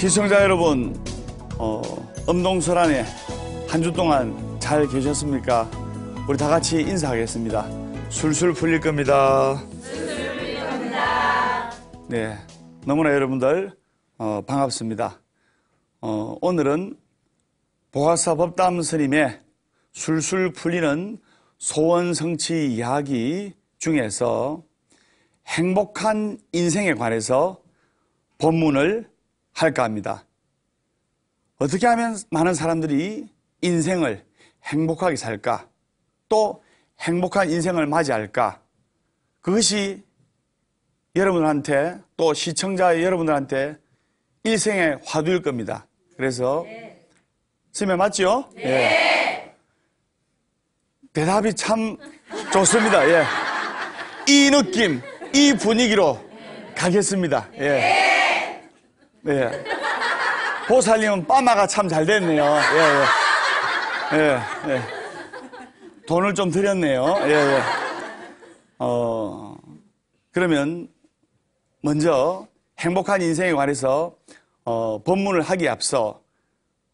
시청자 여러분, 어, 엄동설안에 한 주 동안 잘 계셨습니까? 우리 다 같이 인사하겠습니다. 술술 풀릴 겁니다. 술술 풀릴 겁니다. 네, 너무나 여러분들 어, 반갑습니다. 어, 오늘은 보아사 법담 스님의 술술 풀리는 소원 성취 이야기 중에서 행복한 인생에 관해서 본문을 할까 합니다. 어떻게 하면 많은 사람들이 인생을 행복하게 살까? 또 행복한 인생을 맞이할까? 그것이 여러분한테 또 시청자 여러분들한테 일생의 화두일 겁니다. 그래서 네. 선생 맞죠? 네. 예. 대답이 참 좋습니다. 예. 이 느낌, 이 분위기로 가겠습니다. 예. 예. 보살님은 빠마가 참 잘 됐네요. 예, 예. 예, 예. 돈을 좀 드렸네요. 예, 예. 어, 그러면 먼저 행복한 인생에 관해서 어, 법문을 하기 앞서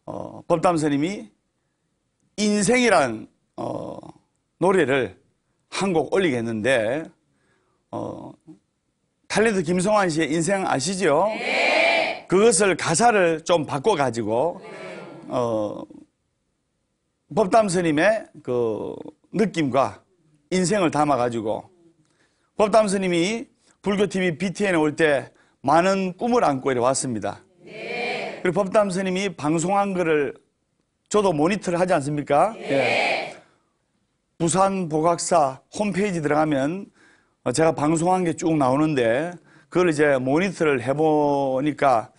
어, 법담선님이 인생이란 어, 노래를 한 곡 올리겠는데 어, 탤런드 김성환 씨의 인생 아시죠? 네. 그것을 가사를 좀 바꿔가지고, 어, 법담 스님의 그 느낌과 인생을 담아가지고, 법담 스님이 불교TV BTN에 올 때 많은 꿈을 안고 이래 왔습니다. 네. 그리고 법담 스님이 방송한 거를 저도 모니터를 하지 않습니까? 네. 예. 부산 보각사 홈페이지 들어가면 제가 방송한 게 쭉 나오는데 그걸 이제 모니터를 해보니까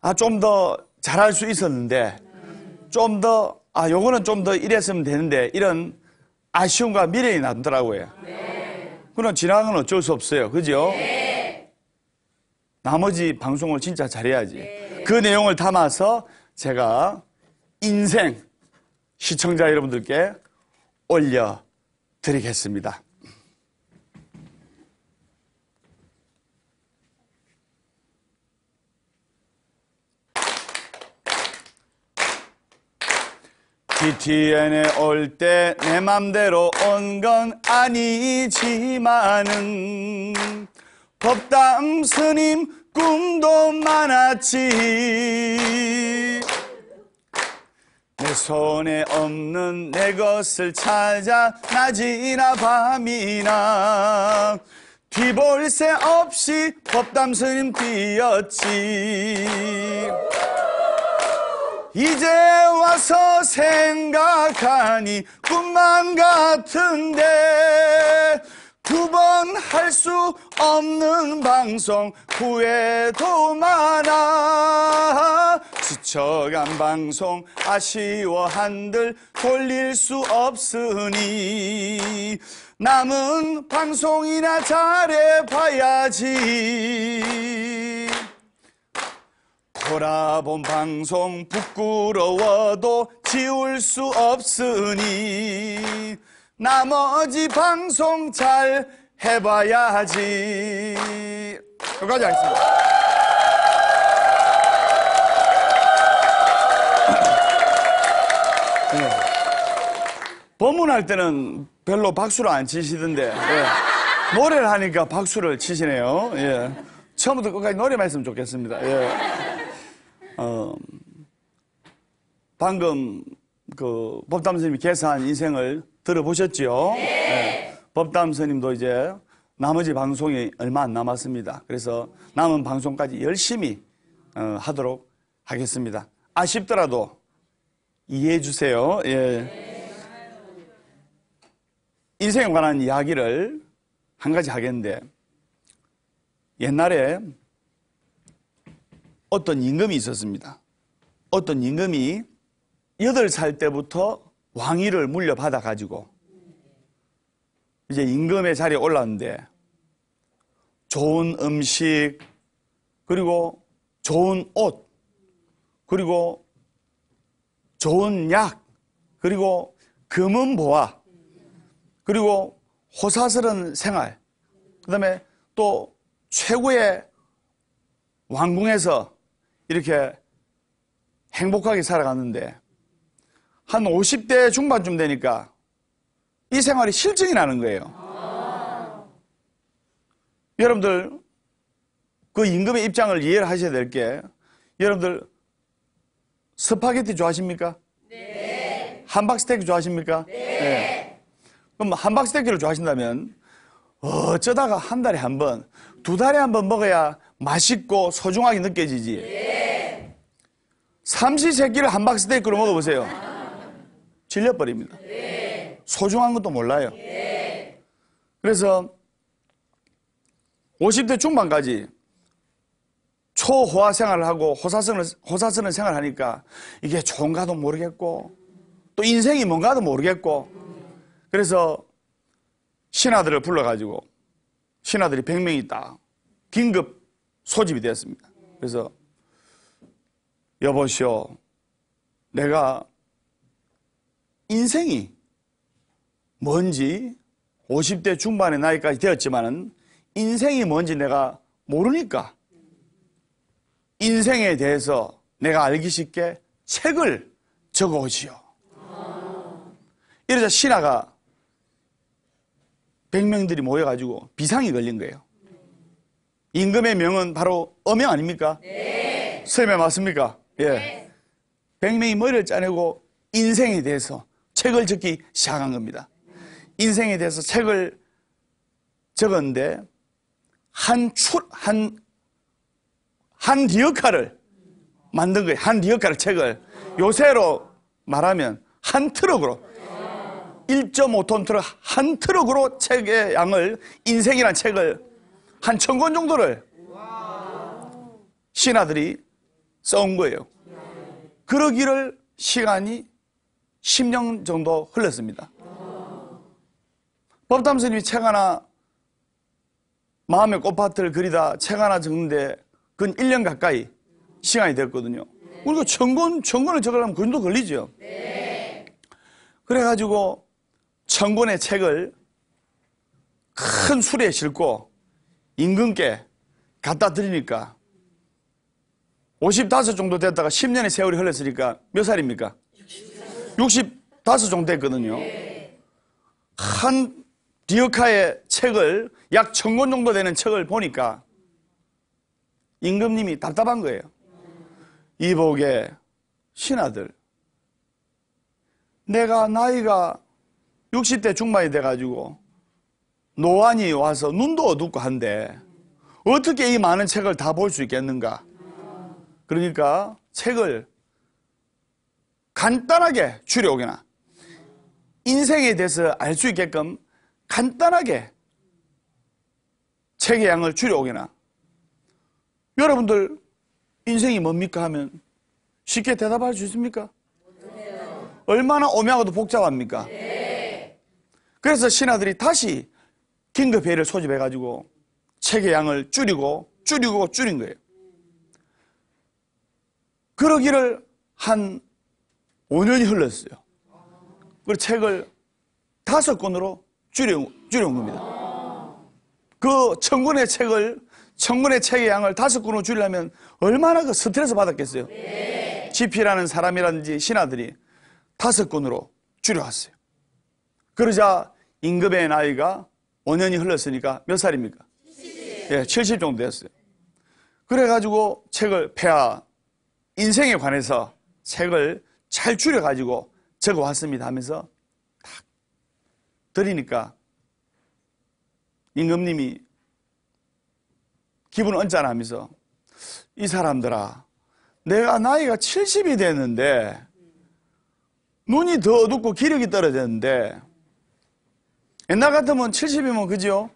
아, 좀 더 잘할 수 있었는데, 좀 더, 아, 요거는 좀 더 이랬으면 되는데, 이런 아쉬움과 미련이 남더라고요. 네. 그건 지나간 건 어쩔 수 없어요. 그죠? 네. 나머지 방송을 진짜 잘해야지. 네. 그 내용을 담아서 제가 인생 시청자 여러분들께 올려드리겠습니다. GTN에 올 때 내 맘대로 온 건 아니지만은 법담 스님 꿈도 많았지 내 손에 없는 내 것을 찾아 낮이나 밤이나 뒤볼 새 없이 법담 스님 뛰었지 이제 와서 생각하니 꿈만 같은데 두 번 할 수 없는 방송 후회도 많아 지쳐간 방송 아쉬워 한들 돌릴 수 없으니 남은 방송이나 잘해봐야지 돌아본 방송 부끄러워도 지울 수 없으니 나머지 방송 잘 해봐야지 여기까지 하겠습니다 네. 법문할 때는 별로 박수를 안 치시던데 예. 노래를 하니까 박수를 치시네요 예. 처음부터 끝까지 노래만 했으면 좋겠습니다 예. 어, 방금 그 법담 선생님이 계산 인생을 들어보셨지요? 네. 네. 법담 선생님도 이제 나머지 방송이 얼마 안 남았습니다. 그래서 남은 방송까지 열심히 어, 하도록 하겠습니다. 아쉽더라도 이해해 주세요. 예. 인생에 관한 이야기를 한 가지 하겠는데 옛날에 어떤 임금이 있었습니다. 어떤 임금이 여덟 살 때부터 왕위를 물려받아 가지고 이제 임금의 자리에 올랐는데 좋은 음식 그리고 좋은 옷 그리고 좋은 약 그리고 금은 보화 그리고 호사스런 생활 그다음에 또 최고의 왕궁에서 이렇게 행복하게 살아갔는데 한 50대 중반쯤 되니까 이 생활이 실증이 나는 거예요. 아~ 여러분들 그 임금의 입장을 이해를 하셔야 될 게 여러분들 스파게티 좋아하십니까? 네. 함박스테이크 좋아하십니까? 네. 네. 그럼 함박스테이크를 좋아하신다면 어쩌다가 한 달에 한 번, 두 달에 한 번 먹어야 맛있고 소중하게 느껴지지. 네. 삼시세끼를 한박스테이크로 먹어보세요. 질려버립니다. 소중한 것도 몰라요. 그래서 50대 중반까지 초호화 생활을 하고 호사선을, 호사선을 생활하니까 이게 좋은가도 모르겠고 또 인생이 뭔가도 모르겠고 그래서 신하들을 불러가지고 신하들이 100명이 있다. 긴급 소집이 되었습니다. 그래서 여보시오, 내가 인생이 뭔지 50대 중반의 나이까지 되었지만 인생이 뭔지 내가 모르니까 인생에 대해서 내가 알기 쉽게 책을 적어오지요. 이러자 신하가 100명들이 모여가지고 비상이 걸린 거예요. 임금의 명은 바로 어명 아닙니까? 네. 설명 맞습니까? 예. 네. 백명이 머리를 짜내고 인생에 대해서 책을 적기 시작한 겁니다. 인생에 대해서 책을 적었는데 한 출, 한, 한 리어카를 만든 거예요. 한 리어카를 책을. 요새로 말하면 한 트럭으로. 1.5톤 트럭, 한 트럭으로 책의 양을, 인생이란 책을 한 천 권 정도를 신하들이 싸운 거예요. 그러기를 시간이 10년 정도 흘렀습니다. 법담 스님이 책 하나 마음의 꽃밭을 그리다 책 하나 적는데 그건 1년 가까이 시간이 됐거든요. 우리가 천권, 천권을 적으려면 그 정도 걸리죠. 그래가지고 천권의 책을 큰수레에 싣고 임금께 갖다 드리니까 55 정도 됐다가 10년의 세월이 흘렀으니까 몇 살입니까? 65 정도 됐거든요. 한 디어카의 책을 약 천 권 정도 되는 책을 보니까 임금님이 답답한 거예요. 이복의 신하들. 내가 나이가 60대 중반이 돼가지고 노안이 와서 눈도 어둡고 한데 어떻게 이 많은 책을 다 볼 수 있겠는가? 그러니까 책을 간단하게 줄여오거나 인생에 대해서 알 수 있게끔 간단하게 책의 양을 줄여오거나 여러분들 인생이 뭡니까 하면 쉽게 대답할 수 있습니까? 못 얼마나 오묘하고도 복잡합니까? 네. 그래서 신하들이 다시 긴급 회의를 소집해가지고 책의 양을 줄이고 줄이고 줄인 거예요. 그러기를 한 5년이 흘렀어요. 그 책을 다섯 권으로 줄여, 줄여온 겁니다. 그 천권의 책을, 천권의 책의 양을 다섯 권으로 줄이려면 얼마나 그 스트레스 받았겠어요. 지피라는 사람이라든지 신하들이 다섯 권으로 줄여왔어요. 그러자 임금의 나이가 5년이 흘렀으니까 몇 살입니까? 70. 예, 70 정도 되었어요. 그래가지고 책을 폐하 인생에 관해서 책을 잘 줄여가지고 적어왔습니다 하면서 탁 드리니까 임금님이 기분 언짢아하면서 이 사람들아 내가 나이가 70이 됐는데 눈이 더 어둡고 기력이 떨어졌는데 옛날 같으면 70이면 그죠?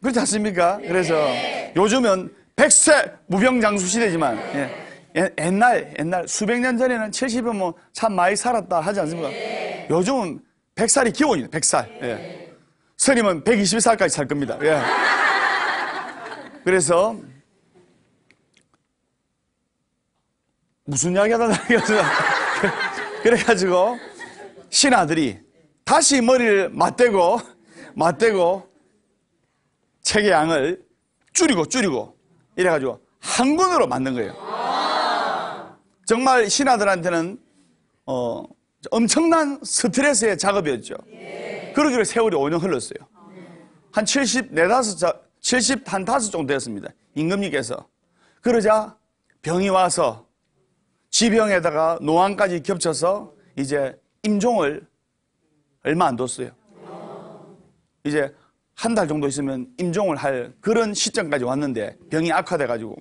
그렇지 않습니까? 그래서 요즘은 백세 무병장수 시대지만 예. 옛날 옛날 수백 년 전에는 70은 뭐 참 많이 살았다 하지 않습니까? 요즘은 100살이 기본이에요. 100살. 예. 스님은 120살까지 살 겁니다. 예. 그래서 무슨 이야기 하다가 그래가지고 신하들이 다시 머리를 맞대고 맞대고 책의 양을 줄이고 줄이고 이래가지고 한군으로 만든 거예요. 정말 신하들한테는 어, 엄청난 스트레스의 작업이었죠. 그러기로 세월이 5년 흘렀어요. 한 74, 70, 한5 정도 되었습니다. 임금님께서. 그러자 병이 와서 지병에다가 노안까지 겹쳐서 이제 임종을 얼마 안 뒀어요. 이제 한달 정도 있으면 임종을 할 그런 시점까지 왔는데 병이 악화돼가지고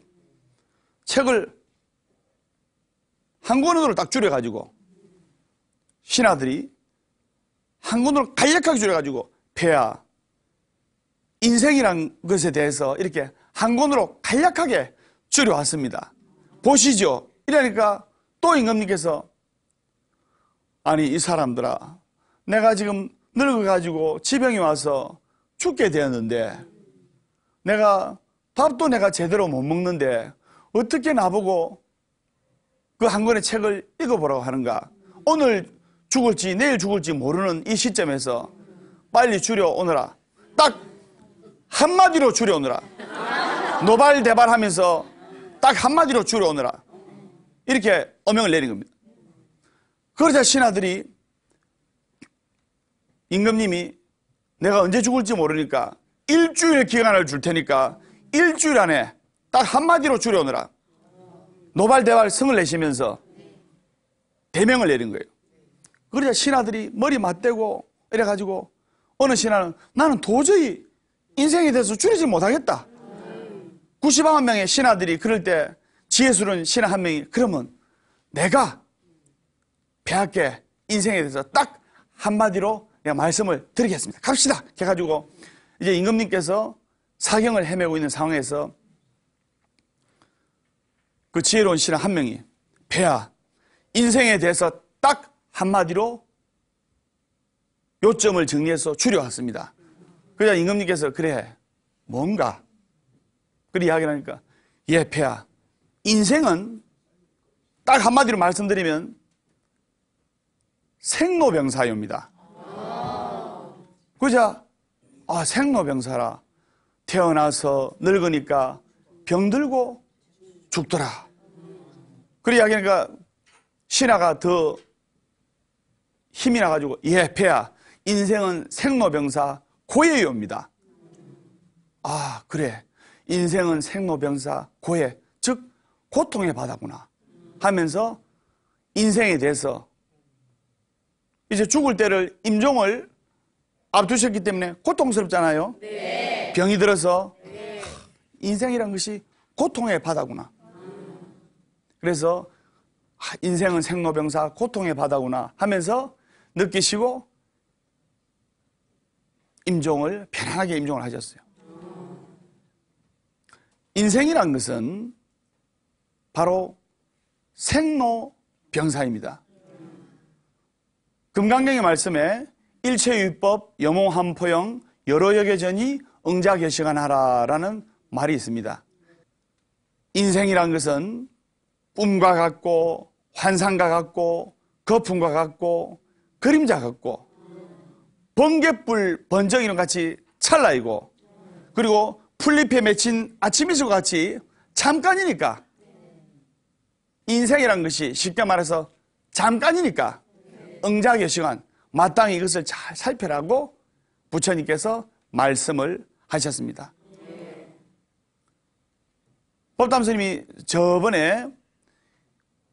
책을 한 권으로 딱 줄여가지고 신하들이 한 권으로 간략하게 줄여가지고 폐하 인생이란 것에 대해서 이렇게 한 권으로 간략하게 줄여왔습니다. 보시죠. 이러니까 또 임금님께서 아니 이 사람들아 내가 지금 늙어가지고 지병이 와서 죽게 되었는데 내가 밥도 내가 제대로 못 먹는데 어떻게 나보고 그 한 권의 책을 읽어보라고 하는가? 오늘 죽을지 내일 죽을지 모르는 이 시점에서 빨리 줄여오너라. 딱 한마디로 줄여오너라. 노발대발하면서 딱 한마디로 줄여오너라. 이렇게 어명을 내린 겁니다. 그러자 신하들이 임금님이 내가 언제 죽을지 모르니까 일주일 기간을 줄 테니까 일주일 안에 딱 한마디로 줄여오느라 노발대발 성을 내시면서 대명을 내린 거예요. 그러자 신하들이 머리 맞대고 이래가지고 어느 신하는 나는 도저히 인생에 대해서 줄이지 못하겠다. 9 0 명의 신하들이 그럴 때 지혜수는 신하 한 명이 그러면 내가 배학계 인생에 대해서 딱 한마디로 내가 말씀을 드리겠습니다. 갑시다. 이렇 가지고 이제 임금님께서 사경을 헤매고 있는 상황에서 그 지혜로운 신하 한 명이 폐하 인생에 대해서 딱 한마디로 요점을 정리해서 줄여왔습니다. 그러자 임금님께서 그래 뭔가 그리 이야기를 하니까 예 폐하 인생은 딱 한마디로 말씀드리면 생로병사입니다 그자 아 생로병사라 태어나서 늙으니까 병들고 죽더라. 그래 이야기하니까 신하가 더 힘이 나가지고 예 폐야 인생은 생로병사 고해요입니다. 아 그래 인생은 생로병사 고해 즉 고통의 바다구나 하면서 인생에 대해서 이제 죽을 때를 임종을 앞두셨기 때문에 고통스럽잖아요. 네. 병이 들어서 네. 인생이란 것이 고통의 바다구나. 그래서 인생은 생로병사 고통의 바다구나 하면서 느끼시고 임종을 편안하게 임종을 하셨어요. 인생이란 것은 바로 생로병사입니다. 금강경의 말씀에 일체율법여몽한포영 여러여계전이 응자계시간 하라라는 말이 있습니다. 인생이란 것은 꿈과 같고 환상과 같고 거품과 같고 그림자 같고 번개불 번정 이런 같이 찰나이고 그리고 풀잎에 맺힌 아침이슬 같이 잠깐이니까 인생이란 것이 쉽게 말해서 잠깐이니까 응자계 시간 마땅히 이것을 잘 살펴라고 부처님께서 말씀을 하셨습니다. 법담 스님이 저번에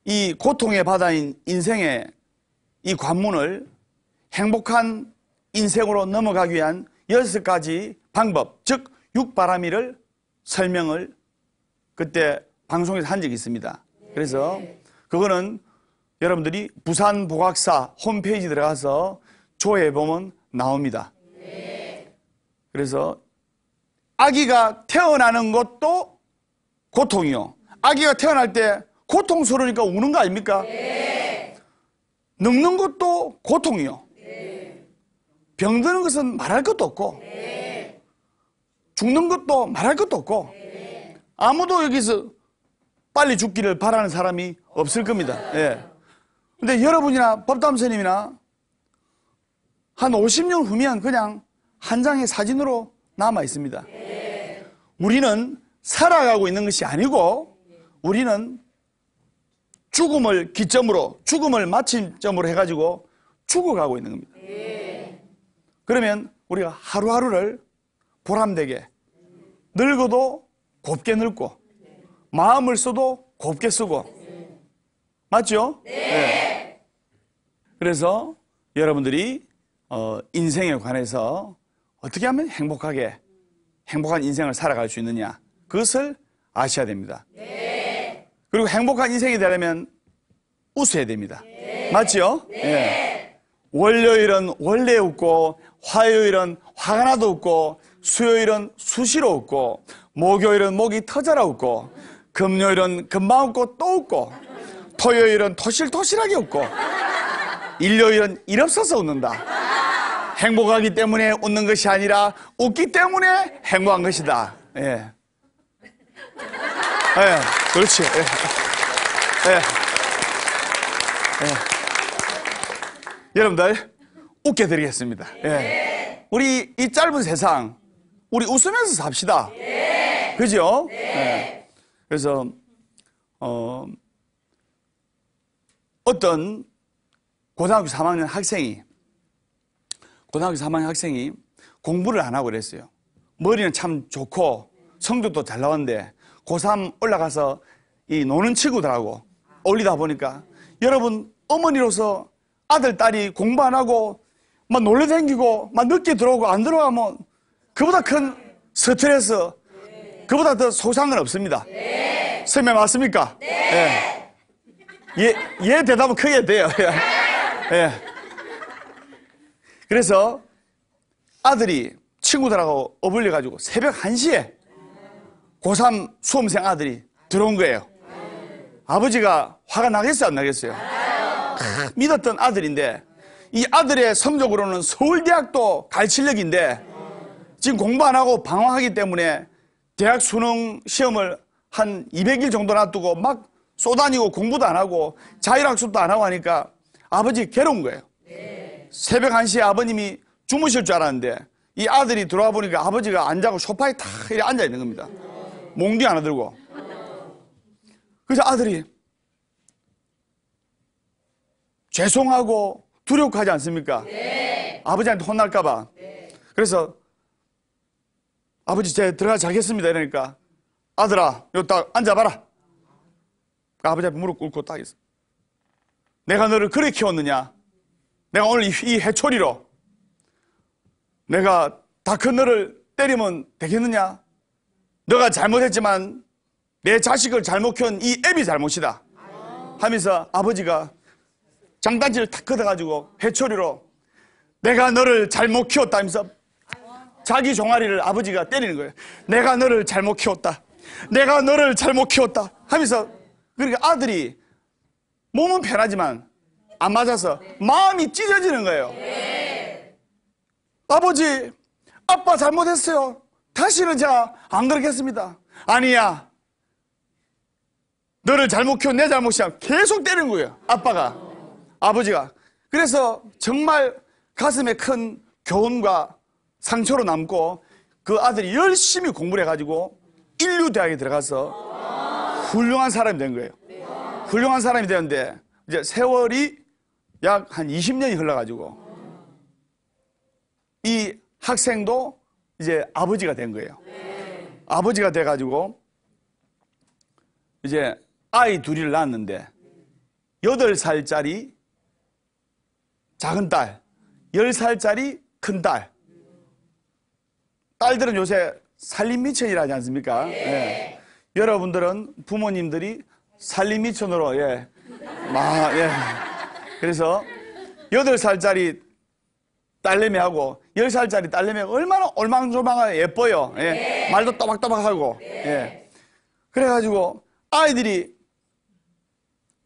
이 고통의 바다인 인생의 이 관문을 행복한 인생으로 넘어가기 위한 여섯 가지 방법, 즉 육바라미를 설명을 그때 방송에서 한 적이 있습니다. 그래서 그거는 여러분들이 부산 복학사 홈페이지 들어가서 조회 해 보면 나옵니다. 그래서 아기가 태어나는 것도 고통이요. 아기가 태어날 때 고통스러우니까 우는 거 아닙니까? 네. 늙는 것도 고통이요. 네. 병드는 것은 말할 것도 없고 네. 죽는 것도 말할 것도 없고 아무도 여기서 빨리 죽기를 바라는 사람이 없을 겁니다. 예. 근데 여러분이나 법담생님이나한 50년 후면 그냥 한 장의 사진으로 남아 있습니다. 우리는 살아가고 있는 것이 아니고 우리는 죽음을 기점으로 죽음을 마침점으로 해가지고 죽어가고 있는 겁니다. 그러면 우리가 하루하루를 보람되게 늙어도 곱게 늙고 마음을 써도 곱게 쓰고 맞죠? 네. 네. 그래서 여러분들이 어, 인생에 관해서 어떻게 하면 행복하게 행복한 인생을 살아갈 수 있느냐 그것을 아셔야 됩니다. 네. 그리고 행복한 인생이 되려면 웃어야 됩니다. 네. 맞죠? 네. 예. 월요일은 원래 웃고 화요일은 화가 나도 웃고 수요일은 수시로 웃고 목요일은 목이 터져라 웃고 금요일은 금방 웃고 또 웃고 토요일은 토실토실하게 웃고 일요일은 일 없어서 웃는다. 행복하기 때문에 웃는 것이 아니라 웃기 때문에 행복한 것이다. 예. 예. 그렇지. 예. 예. 예. 여러분들, 웃게 드리겠습니다. 예. 우리 이 짧은 세상, 우리 웃으면서 삽시다. 그죠? 예. 그래서, 어, 어떤 고등학교 3학년 학생이 고등학교 3학년 학생이 공부를 안 하고 그랬어요. 머리는 참 좋고 성적도 잘 나왔는데 고3 올라가서 이 노는 친구들하고 어울리다 보니까 여러분 어머니로서 아들 딸이 공부 안 하고 막 놀래 댕기고 막 늦게 들어오고 안 들어가면 그보다 큰 스트레스 그보다 더 소상은 없습니다. 네. 선생님 맞습니까? 네. 예. 예, 예 대답은 크게 돼요. 예. 그래서 아들이 친구들하고 어울려가지고 새벽 1시에 고3 수험생 아들이 들어온 거예요. 아버지가 화가 나겠어요? 안 나겠어요? 믿었던 아들인데 이 아들의 성적으로는 서울대학도 갈 실력인데 지금 공부 안 하고 방황하기 때문에 대학 수능 시험을 한 200일 정도 놔두고 막 쏘다니고 공부도 안 하고 자율학습도 안 하고 하니까 아버지 괴로운 거예요. 새벽 1시에 아버님이 주무실 줄 알았는데 이 아들이 들어와 보니까 아버지가 안 자고 소파에 탁 이렇게 앉아 있는 겁니다. 몽둥이 하나 들고. 그래서 아들이 죄송하고 두렵고 하지 않습니까? 네. 아버지한테 혼날까봐. 네. 그래서 아버지 제 들어가 자겠습니다 이러니까 아들아 여기 딱 앉아봐라. 아버지 앞에 무릎 꿇고 딱 있어. 내가 너를 그렇게 키웠느냐? 내가 오늘 이 해초리로 내가 다큰 그 너를 때리면 되겠느냐? 너가 잘못했지만 내 자식을 잘못 키운 이 앱이 잘못이다. 하면서 아버지가 장단지를 탁 걷어가지고 해초리로 내가 너를 잘못 키웠다 하면서 자기 종아리를 아버지가 때리는 거예요. 내가 너를 잘못 키웠다. 내가 너를 잘못 키웠다 하면서 그러니까 아들이 몸은 편하지만 안 맞아서 마음이 찢어지는 거예요. 아버지, 아빠 잘못했어요. 다시는 제안 그렇겠습니다. 아니야. 너를 잘못 키운 내 잘못이야. 계속 때리는 거예요. 아빠가. 아버지가. 그래서 정말 가슴에 큰 교훈과 상처로 남고 그 아들이 열심히 공부를 해가지고 인류대학에 들어가서 훌륭한 사람이 된 거예요. 훌륭한 사람이 되었는데 이제 세월이 약 한 20년이 흘러가지고 이 학생도 이제 아버지가 된 거예요. 네. 아버지가 돼가지고 이제 아이 둘이를 낳았는데 8 살짜리 작은 딸, 1 0 살짜리 큰 딸. 딸들은 요새 살림미천이라지 않습니까? 네. 네. 여러분들은 부모님들이 살림이천으로, 예. 막, 예. 그래서, 8 살짜리 딸내미하고, 1 0 살짜리 딸내미 얼마나 올망조망하고 예뻐요. 예. 네. 말도 또박또박하고, 네. 예. 그래가지고, 아이들이,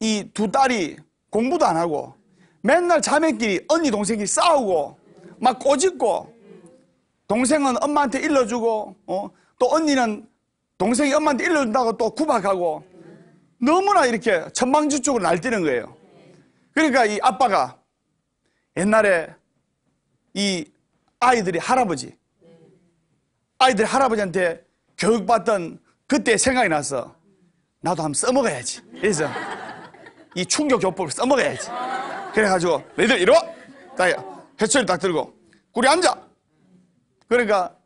이 두 딸이 공부도 안 하고, 맨날 자매끼리, 언니, 동생이 싸우고, 막 꼬집고, 동생은 엄마한테 일러주고, 어? 또 언니는 동생이 엄마한테 일러준다고 또 구박하고, 너무나 이렇게 천방지 쪽으로 날뛰는 거예요. 그러니까 이 아빠가 옛날에 이 아이들이 할아버지, 아이들 할아버지한테 교육받던 그때 생각이 나서 나도 한번 써먹어야지. 그래서 이 충격 요법을 써먹어야지. 그래가지고 너희들 이리 와! 해초를 딱 들고 구리 앉아! 그러니까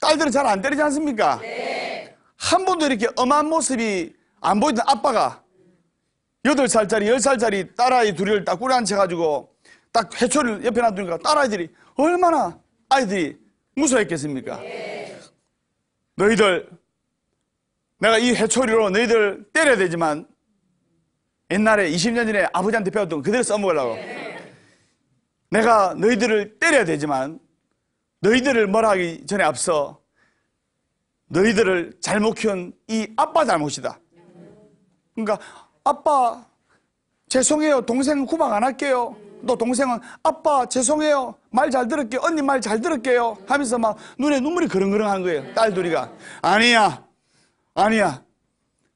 딸들은 잘 안 때리지 않습니까? 네. 한 번도 이렇게 엄한 모습이 안 보이던 아빠가 8 살짜리 1 0살짜리 딸아이 둘이를 딱 꾸려 앉혀가지고 딱 해초를 옆에 놔두니까 딸아이들이 얼마나 아이들이 무서워했겠습니까? 너희들 내가 이 해초리로 너희들 때려야 되지만 옛날에 20년 전에 아버지한테 배웠던 거 그대로 써먹으려고 내가 너희들을 때려야 되지만 너희들을 뭐라 하기 전에 앞서 너희들을 잘못 키운 이 아빠 잘못이다 그러니까 아빠 죄송해요. 동생 후방 안 할게요. 또 동생은 아빠 죄송해요. 말 잘 들을게요. 언니 말 잘 들을게요. 하면서 막 눈에 눈물이 그렁그렁 한 거예요. 딸 둘이가. 아니야. 아니야.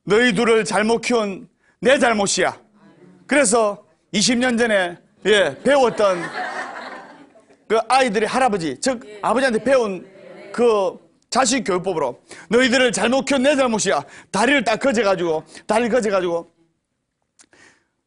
너희 둘을 잘못 키운 내 잘못이야. 그래서 20년 전에 예, 배웠던 그 아이들의 할아버지, 즉 아버지한테 배운 그 자식 교육법으로 너희들을 잘못 키운 내 잘못이야. 다리를 딱 거져가지고 다리를 거져가지고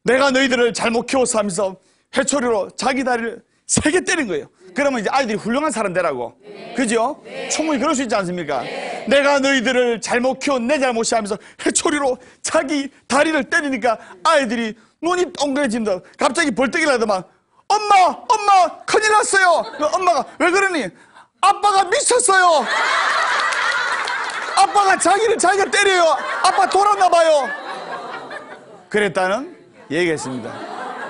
내가 너희들을 잘못 키웠어 하면서 해초리로 자기 다리를 세게 때린 거예요. 그러면 이제 아이들이 훌륭한 사람 되라고. 네. 그죠? 네. 충분히 그럴 수 있지 않습니까? 네. 내가 너희들을 잘못 키운 내 잘못이 하면서 해초리로 자기 다리를 때리니까 아이들이 눈이 동그래진다. 갑자기 벌떡 일어나더만 엄마! 엄마! 큰일 났어요! 엄마가 왜 그러니? 아빠가 미쳤어요. 아빠가 자기를 자기가 때려요. 아빠 돌았나 봐요. 그랬다는 얘기했습니다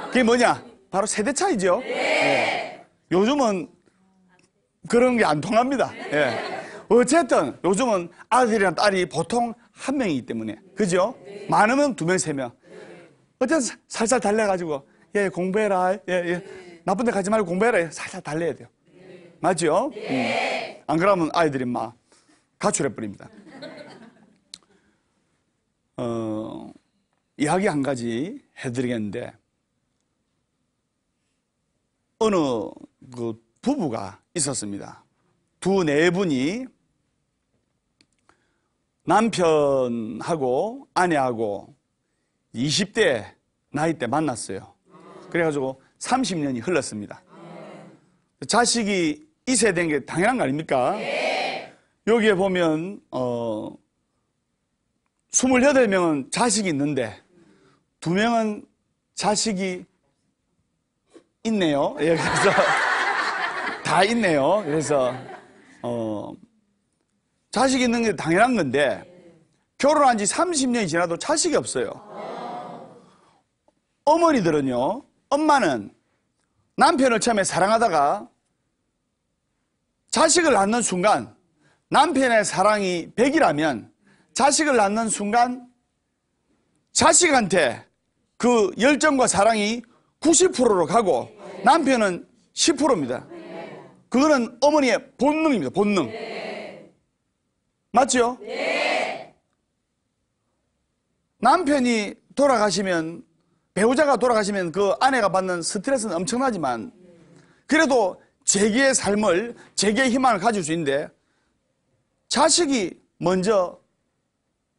그게 뭐냐? 바로 세대 차이죠. 예. 요즘은 그런 게 안 통합니다. 예. 어쨌든 요즘은 아들이랑 딸이 보통 한 명이기 때문에 그죠? 많으면 두 명, 세 명. 어쨌든 살살 달래가지고 예 공부해라. 예, 예. 나쁜 데 가지 말고 공부해라. 예, 살살 달래야 돼요. 맞죠? 예. 음. 안 그러면 아이들이 막 가출해버립니다. 어, 이야기 한 가지 해드리겠는데, 어느 그 부부가 있었습니다. 두 네 분이 남편하고 아내하고 20대 나이 때 만났어요. 그래가지고 30년이 흘렀습니다. 자식이 있어야 되는 게 당연한 거 아닙니까? 네. 여기에 보면 어 28명은 자식이 있는데 두명은 자식이 있네요. 예, 그래서 다 있네요. 그래서 어 자식 있는 게 당연한 건데 결혼한 지 30년이 지나도 자식이 없어요. 어머니들은요. 엄마는 남편을 처음에 사랑하다가 자식을 낳는 순간 남편의 사랑이 100이라면 자식을 낳는 순간 자식한테 그 열정과 사랑이 90%로 가고 남편은 10%입니다. 그거는 어머니의 본능입니다. 본능. 맞죠? 남편이 돌아가시면 배우자가 돌아가시면 그 아내가 받는 스트레스는 엄청나지만 그래도 제게의 삶을 제게의 희망을 가질 수 있는데 자식이 먼저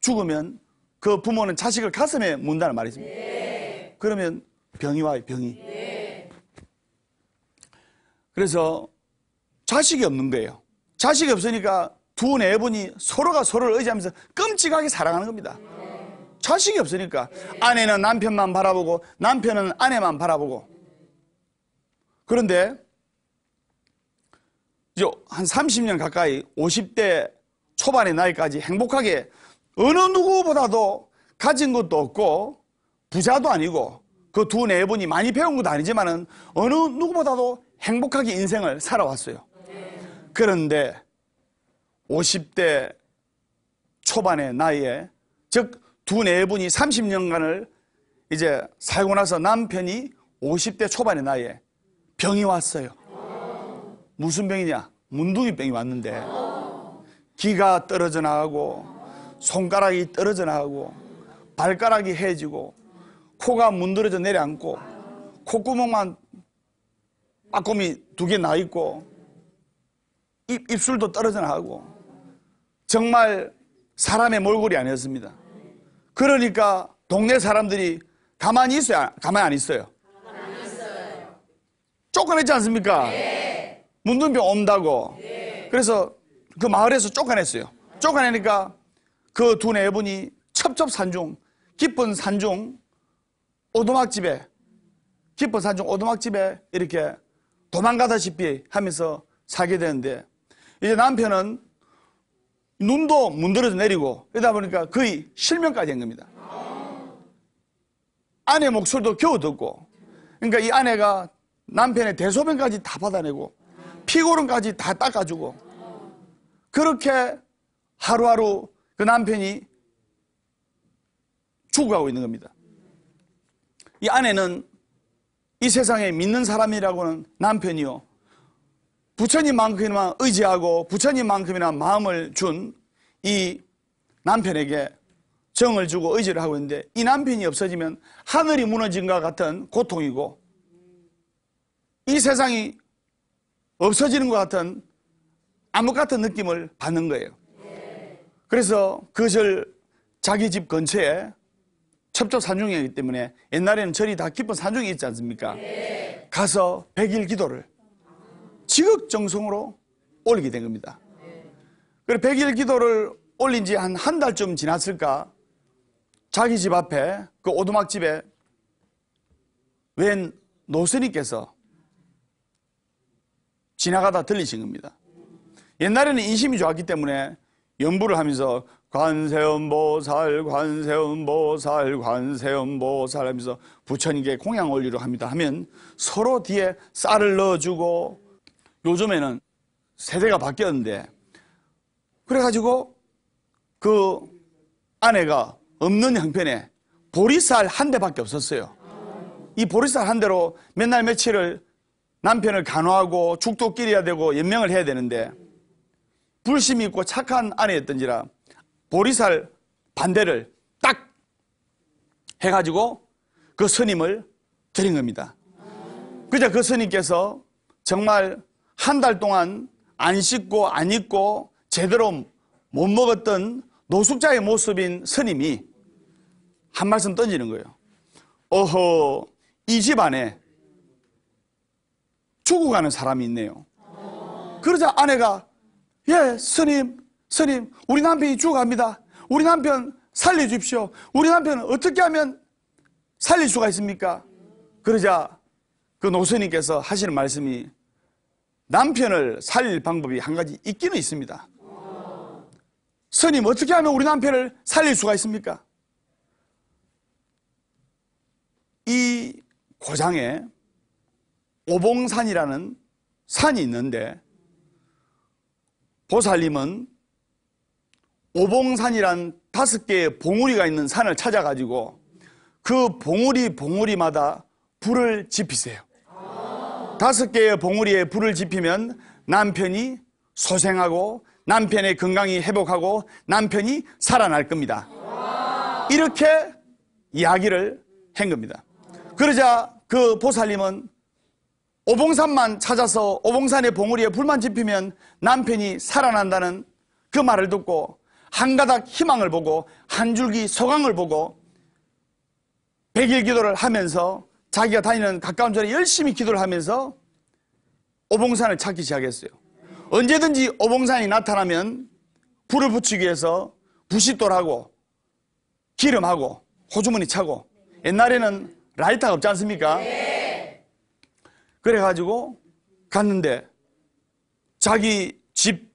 죽으면 그 부모는 자식을 가슴에 문다는 말이죠. 네. 그러면 병이 와요, 병이. 네. 그래서 자식이 없는 거예요. 자식이 없으니까 두 내분이 네 서로가 서로를 의지하면서 끔찍하게 사랑하는 겁니다. 네. 자식이 없으니까 아내는 남편만 바라보고 남편은 아내만 바라보고 그런데 이제 한 30년 가까이 50대 초반의 나이까지 행복하게 어느 누구보다도 가진 것도 없고 부자도 아니고 그 두 네 분이 많이 배운 것도 아니지만은 어느 누구보다도 행복하게 인생을 살아왔어요. 그런데 50대 초반의 나이에 즉 두 네 분이 30년간을 이제 살고 나서 남편이 50대 초반의 나이에 병이 왔어요. 무슨 병이냐? 문둥이병이 왔는데 귀가 떨어져 나가고 손가락이 떨어져 나가고 발가락이 헤지고 코가 문드러져 내려앉고 콧구멍만 빠꼼이 두 개 나 있고 입, 입술도 떨어져 나가고 정말 사람의 몰골이 아니었습니다. 그러니까 동네 사람들이 가만히 있어야 가만히 안 있어요. 조금 했지 않습니까? 네. 문둥병 온다고. 예. 그래서 그 마을에서 쫓아냈어요. 쫓아내니까 그 두 네 분이 첩첩 산중, 깊은 산중, 오두막 집에, 깊은 산중 오두막 집에 이렇게 도망가다시피 하면서 살게 되는데, 이제 남편은 눈도 문드러져 내리고, 이러다 보니까 거의 실명까지 한 겁니다. 아내 목소리도 겨우 듣고, 그러니까 이 아내가 남편의 대소변까지 다 받아내고, 피고름까지 다 닦아주고 그렇게 하루하루 그 남편이 죽어가고 있는 겁니다. 이 아내는 이 세상에 믿는 사람이라고는 남편이요. 부처님만큼이나 의지하고 부처님만큼이나 마음을 준 이 남편에게 정을 주고 의지를 하고 있는데 이 남편이 없어지면 하늘이 무너진 것 같은 고통이고 이 세상이 없어지는 것 같은 암흑 같은 느낌을 받는 거예요. 그래서 그것을 자기 집 근처에 첩조 산중이기 때문에 옛날에는 절이 다 깊은 산중에 있지 않습니까? 가서 백일 기도를 지극정성으로 올리게 된 겁니다. 그래 1 0일 기도를 올린 지 한 한 달쯤 지났을까? 자기 집 앞에 그 오두막집에 웬 노선이께서 지나가다 들리신 겁니다. 옛날에는 인심이 좋았기 때문에 연부를 하면서 관세음보살 관세음보살 관세음보살 하면서 부처님께 공양 올리려 합니다 하면 서로 뒤에 쌀을 넣어주고 요즘에는 세대가 바뀌었는데 그래가지고 그 아내가 없는 형편에 보리쌀 한 대밖에 없었어요 이 보리쌀 한 대로 맨날 며칠을 남편을 간호하고 축도 끼려야 되고 연명을 해야 되는데 불심이 있고 착한 아내였던지라 보리살 반대를 딱 해가지고 그 스님을 드린 겁니다. 그저그 스님께서 정말 한 달 동안 안 씻고 안 입고 제대로 못 먹었던 노숙자의 모습인 스님이 한 말씀 던지는 거예요. 어허, 이 집 안에 죽어가는 사람이 있네요. 그러자 아내가 예, 스님, 스님, 우리 남편이 죽어갑니다. 우리 남편 살려주십시오. 우리 남편은 어떻게 하면 살릴 수가 있습니까? 그러자 그 노스님께서 하시는 말씀이 남편을 살릴 방법이 한 가지 있기는 있습니다. 스님, 어떻게 하면 우리 남편을 살릴 수가 있습니까? 이 고장에 오봉산이라는 산이 있는데 보살님은 오봉산이란 다섯 개의 봉우리가 있는 산을 찾아가지고 그 봉우리 봉우리마다 불을 지피세요. 다섯 개의 봉우리에 불을 지피면 남편이 소생하고 남편의 건강이 회복하고 남편이 살아날 겁니다. 이렇게 이야기를 한 겁니다. 그러자 그 보살님은 오봉산만 찾아서 오봉산의 봉우리에 불만 지피면 남편이 살아난다는 그 말을 듣고 한 가닥 희망을 보고 한 줄기 소강을 보고 백일 기도를 하면서 자기가 다니는 가까운 절에 열심히 기도를 하면서 오봉산을 찾기 시작했어요. 언제든지 오봉산이 나타나면 불을 붙이기 위해서 부싯돌하고 기름하고 호주머니 차고 옛날에는 라이터가 없지 않습니까? 그래가지고 갔는데 자기 집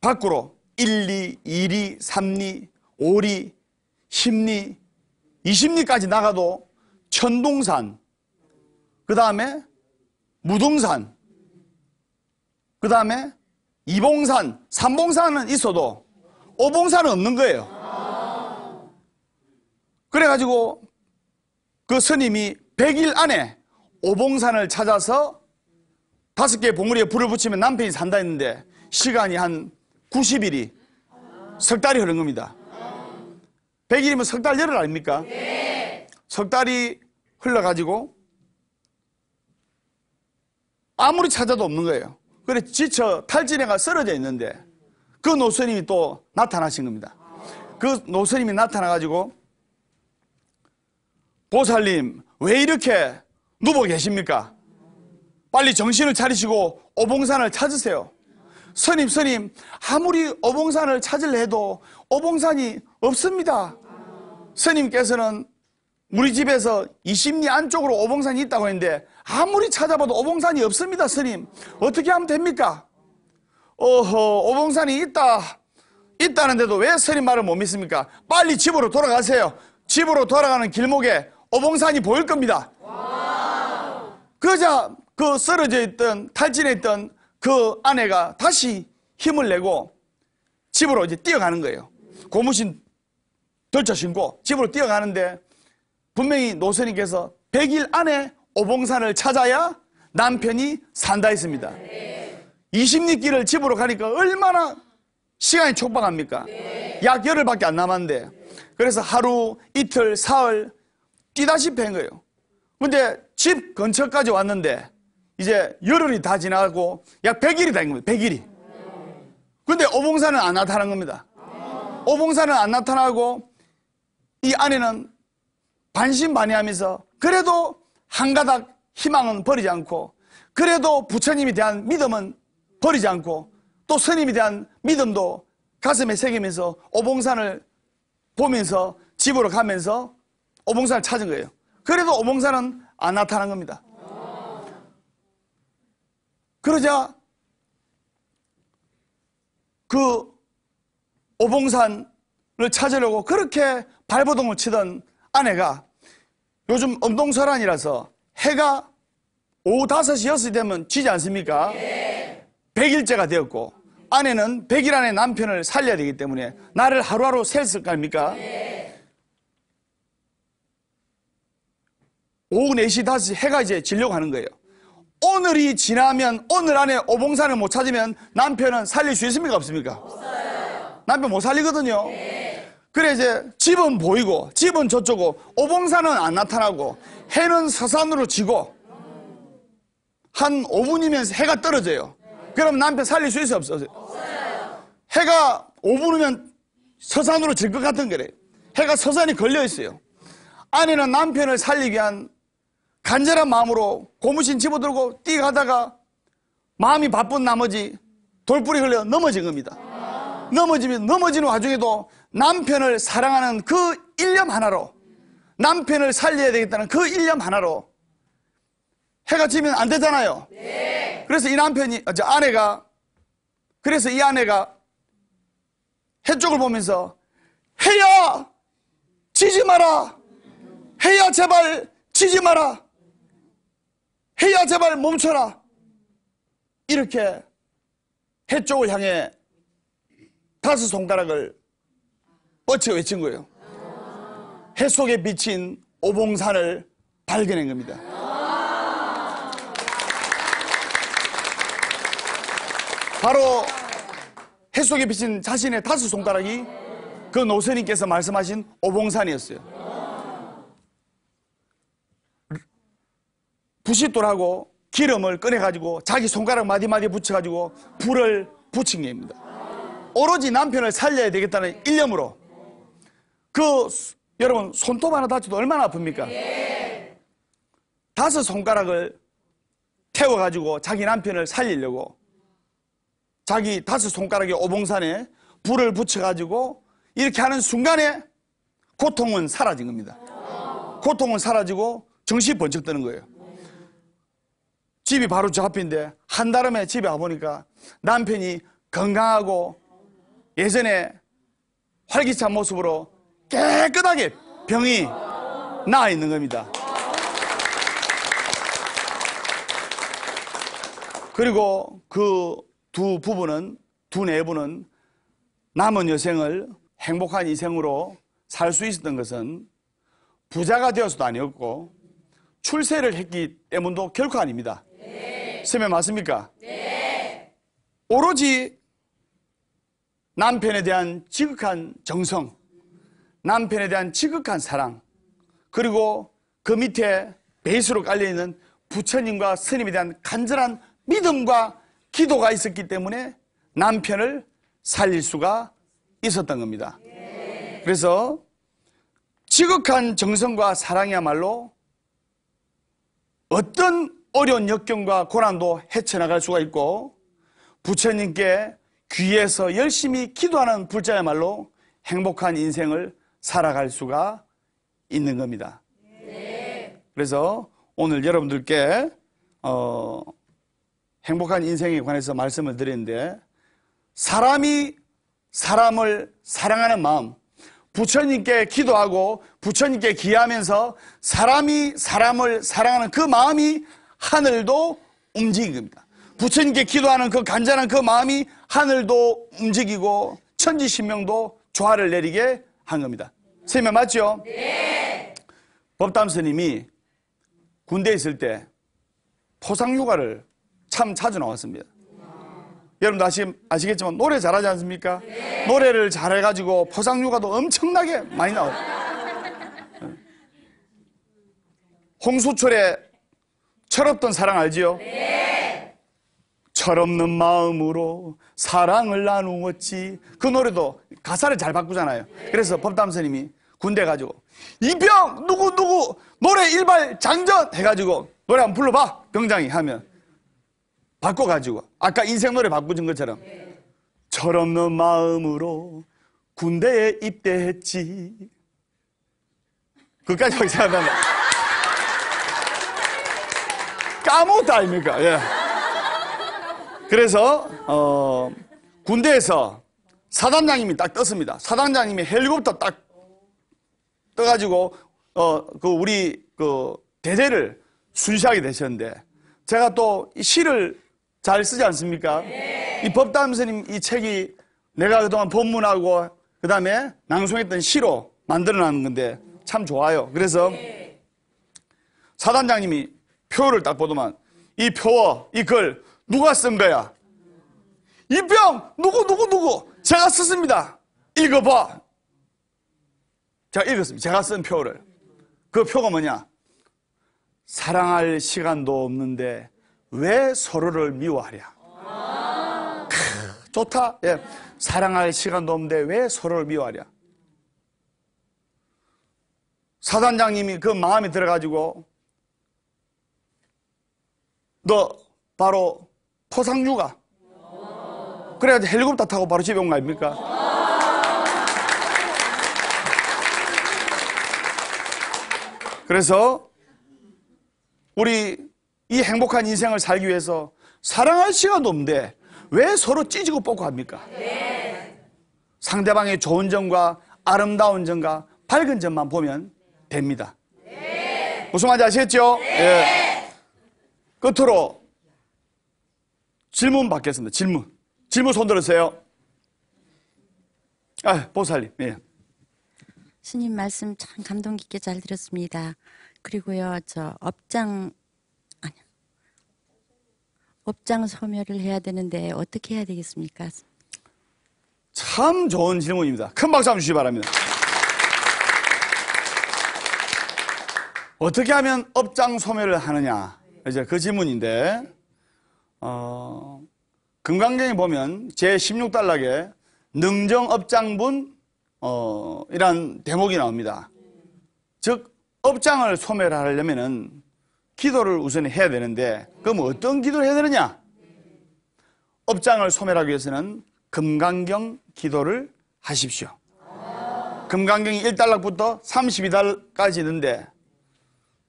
밖으로 1리, 2리, 3리, 5리, 10리, 20리까지 나가도 천동산그 다음에 무등산, 그 다음에 이봉산, 삼봉산은 있어도 오봉산은 없는 거예요. 그래가지고 그 스님이 100일 안에 오봉산을 찾아서 다섯 개의 봉우리에 불을 붙이면 남편이 산다 했는데 시간이 한 90일이 석 달이 흐른 겁니다. 100일이면 석달 열흘 아닙니까? 네. 석 달이 흘러가지고 아무리 찾아도 없는 거예요. 그래 지쳐 탈진해가 쓰러져 있는데 그노선님이또 나타나신 겁니다. 그노선님이 나타나가지고 보살님 왜 이렇게 누워 계십니까? 빨리 정신을 차리시고 오봉산을 찾으세요. 스님, 스님, 아무리 오봉산을 찾으려 도 오봉산이 없습니다. 스님께서는 우리 집에서 20리 안쪽으로 오봉산이 있다고 했는데 아무리 찾아봐도 오봉산이 없습니다, 스님. 어떻게 하면 됩니까? 어허, 오봉산이 있다. 있다는데도 왜 스님 말을 못 믿습니까? 빨리 집으로 돌아가세요. 집으로 돌아가는 길목에 오봉산이 보일 겁니다. 그러자 그 쓰러져 있던 탈진해 있던 그 아내가 다시 힘을 내고 집으로 이제 뛰어가는 거예요. 고무신 덜쳐 신고 집으로 뛰어가는데 분명히 노선님께서 100일 안에 오봉산을 찾아야 남편이 산다 했습니다. 20리길을 집으로 가니까 얼마나 시간이 촉박합니까? 약 열흘밖에 안 남았는데 그래서 하루, 이틀, 사흘 뛰다시피 한 거예요. 근데 집 근처까지 왔는데 이제 열흘이 다 지나고 약 100일이 된 겁니다. 100일이. 근데 오봉사는안 나타난 겁니다. 오봉사는안 나타나고 이 아내는 반신반의하면서 그래도 한 가닥 희망은 버리지 않고 그래도 부처님에 대한 믿음은 버리지 않고 또 스님에 대한 믿음도 가슴에 새기면서 오봉산을 보면서 집으로 가면서 오봉산을 찾은 거예요. 그래도 오봉산은 안 나타난 겁니다. 그러자 그 오봉산을 찾으려고 그렇게 발버둥을 치던 아내가 요즘 엄동설안이라서 해가 오후 5시, 6시 되면 지지 않습니까? 예. 100일째가 되었고 아내는 100일 안에 남편을 살려야 되기 때문에 나를 하루하루 셀 겁니까? 예. 오후 4시, 5시 해가 이제 질려고 하는 거예요. 오늘이 지나면 오늘 안에 오봉산을 못 찾으면 남편은 살릴 수 있습니까? 없습니까? 없어요. 남편 못 살리거든요. 네. 그래 이제 집은 보이고 집은 저쪽고 오봉산은 안 나타나고 해는 서산으로 지고 한 5분이면 해가 떨어져요. 그럼 남편 살릴 수 있어요? 없어요. 요 해가 5분이면 서산으로 질 것 같은 거래. 해가 서산이 걸려 있어요. 아내는 남편을 살리기 위한 간절한 마음으로 고무신 집어들고 뛰어가다가 마음이 바쁜 나머지 돌풀이 흘려 넘어진 겁니다. 넘어지면 넘어지는 와중에도 남편을 사랑하는 그 일념 하나로 남편을 살려야 되겠다는 그 일념 하나로 해가 지면 안 되잖아요. 그래서 이 남편이 저 아내가 그래서 이 아내가 해 쪽을 보면서 해야 지지 마라. 해야 제발 지지 마라. 해야 제발 멈춰라. 이렇게 해 쪽을 향해 다섯 손가락을 뻗쳐 외친 거예요. 해 속에 비친 오봉산을 발견한 겁니다. 바로 해 속에 비친 자신의 다섯 손가락이 그 노선님께서 말씀하신 오봉산이었어요. 부싯돌하고 기름을 꺼내가지고 자기 손가락 마디마디 붙여가지고 불을 붙인 게입니다. 오로지 남편을 살려야 되겠다는 일념으로 그 여러분 손톱 하나 다쳐도 얼마나 아픕니까? 예. 다섯 손가락을 태워가지고 자기 남편을 살리려고 자기 다섯 손가락의 오봉산에 불을 붙여가지고 이렇게 하는 순간에 고통은 사라진 겁니다. 고통은 사라지고 정신이 번쩍 드는 거예요. 집이 바로 저 앞인데 한달 후에 집에 와보니까 남편이 건강하고 예전에 활기찬 모습으로 깨끗하게 병이 나아 있는 겁니다. 그리고 그 두 부부는 두 내부는 남은 여생을 행복한 인생으로 살 수 있었던 것은 부자가 되어서도 아니었고 출세를 했기 때문도 결코 아닙니다. 선생님 네. 맞습니까? 네. 오로지 남편에 대한 지극한 정성, 남편에 대한 지극한 사랑, 그리고 그 밑에 베이스로 깔려있는 부처님과 스님에 대한 간절한 믿음과 기도가 있었기 때문에 남편을 살릴 수가 있었던 겁니다. 네. 그래서 지극한 정성과 사랑이야말로 어떤 어려운 역경과 고난도 헤쳐나갈 수가 있고 부처님께 귀에서 열심히 기도하는 불자야말로 행복한 인생을 살아갈 수가 있는 겁니다. 그래서 오늘 여러분들께 어, 행복한 인생에 관해서 말씀을 드리는데 사람이 사람을 사랑하는 마음 부처님께 기도하고 부처님께 기하면서 사람이 사람을 사랑하는 그 마음이 하늘도 움직입니다 부처님께 기도하는 그 간절한 그 마음이 하늘도 움직이고 천지신명도 조화를 내리게 한 겁니다. 선생님 맞죠? 네. 법담 스님이 군대에 있을 때 포상휴가를 참 찾아 나왔습니다. 여러분 다시 아시겠지만 노래 잘하지 않습니까? 네. 노래를 잘해가지고 포상휴가도 엄청나게 많이 나와요. 네. 홍수철의 철없던 사랑 알지요? 네. 철없는 마음으로 사랑을 나누었지. 그 노래도 가사를 잘 바꾸잖아요. 네. 그래서 법담 선님이 군대 가지고 이병 누구 누구 노래 일발 장전 해가지고 노래 한번 불러봐 병장이 하면 바꿔가지고 아까 인생 노래 바꾸준 것처럼 네. 철없는 마음으로 군대에 입대했지. 그까지 하기 생각하면. 까무다 아닙니까? 예. 그래서 어, 군대에서 사단장님이 딱 떴습니다. 사단장님이 헬리콥터 딱 떠가지고 어, 그 우리 그 대대를 순시하게 되셨는데 제가 또이 시를 잘 쓰지 않습니까? 네. 이 법담 선생님 이 책이 내가 그동안 법문하고 그 다음에 낭송했던 시로 만들어 놨는 건데 참 좋아요. 그래서 사단장님이 표를 딱 보더만 이 표와 이글 누가 쓴 거야? 이병 누구 누구 누구 제가 썼습니다. 읽어봐. 제가 읽었습니다. 제가 쓴 표를. 그 표가 뭐냐? 사랑할 시간도 없는데 왜 서로를 미워하랴? 아 크, 좋다. 예. 사랑할 시간도 없는데 왜 서로를 미워하랴? 사단장님이 그 마음에 들어가지고 너 바로 포상류가. 그래가지고 헬리콥터 타고 바로 집에 온 거 아닙니까? 그래서 우리 이 행복한 인생을 살기 위해서 사랑할 시간도 없는데 왜 서로 찢고 뽑고 합니까? 상대방의 좋은 점과 아름다운 점과 밝은 점만 보면 됩니다. 무슨 말인지 아시겠죠? 네. 예. 끝으로 질문 받겠습니다. 질문. 질문 손 들으세요. 아, 보살님. 예. 스님 말씀 참 감동 깊게 잘 들었습니다. 그리고요, 저 업장 아니 업장 소멸을 해야 되는데 어떻게 해야 되겠습니까? 참 좋은 질문입니다. 큰 박수 한번 주시기 바랍니다. 어떻게 하면 업장 소멸을 하느냐? 이제 그질문인데 어, 금강경에 보면 제 16단락에 능정업장분 어, 이란 대목이 나옵니다. 즉 업장을 소멸 하려면은 기도를 우선 해야 되는데 그럼 어떤 기도를 해야 되느냐? 업장을 소멸하기 위해서는 금강경 기도를 하십시오. 금강경이 1단락부터 32단락까지 있는데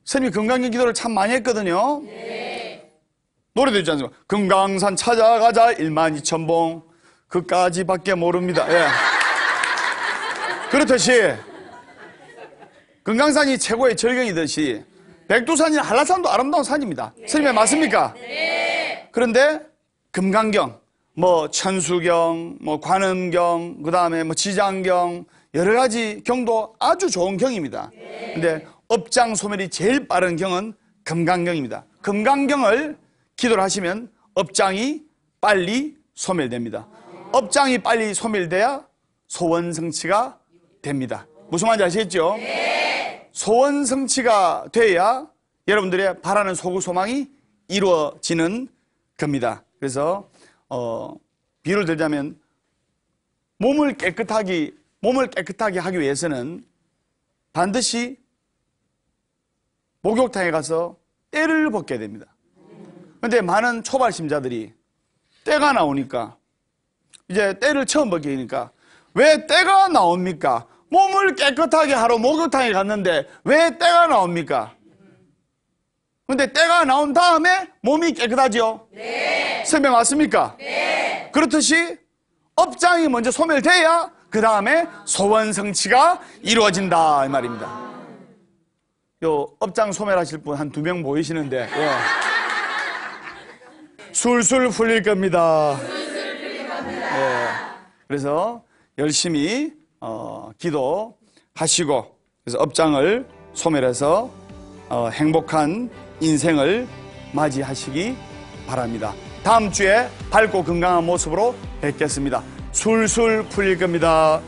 선생님이 금강산 기도를 참 많이 했거든요. 네. 노래도 있지 않습니까? 금강산 찾아가자 1만 2천 봉. 그까지 밖에 모릅니다. 예. 그렇듯이 금강산이 최고의 절경이듯이 백두산이나 한라산도 아름다운 산입니다. 네. 선생님 맞습니까? 네. 그런데 금강경, 뭐 천수경, 뭐 관음경, 그 다음에 뭐 지장경 여러 가지 경도 아주 좋은 경입니다. 네. 근데 업장 소멸이 제일 빠른 경은 금강경입니다. 금강경을 기도를 하시면 업장이 빨리 소멸됩니다. 업장이 빨리 소멸돼야 소원 성취가 됩니다. 무슨 말인지 아시겠죠? 소원 성취가 돼야 여러분들의 바라는 소구 소망이 이루어지는 겁니다. 그래서 어, 비유를 들자면 몸을 깨끗하게 몸을 깨끗하게 하기 위해서는 반드시 목욕탕에 가서 때를 벗게 됩니다. 그런데 많은 초발심자들이 때가 나오니까 이제 때를 처음 벗게 되니까 왜 때가 나옵니까? 몸을 깨끗하게 하러 목욕탕에 갔는데 왜 때가 나옵니까? 근데 때가 나온 다음에 몸이 깨끗하지요? 네. 설명 맞습니까 네. 그렇듯이 업장이 먼저 소멸돼야 그 다음에 소원성취가 이루어진다 이 말입니다. 요 업장 소멸하실 분 한 두명모이시는데 예. 술술 풀릴 겁니다. 예. 그래서 열심히 어, 기도하시고 그래서 업장을 소멸해서 어, 행복한 인생을 맞이하시기 바랍니다. 다음 주에 밝고 건강한 모습으로 뵙겠습니다. 술술 풀릴 겁니다.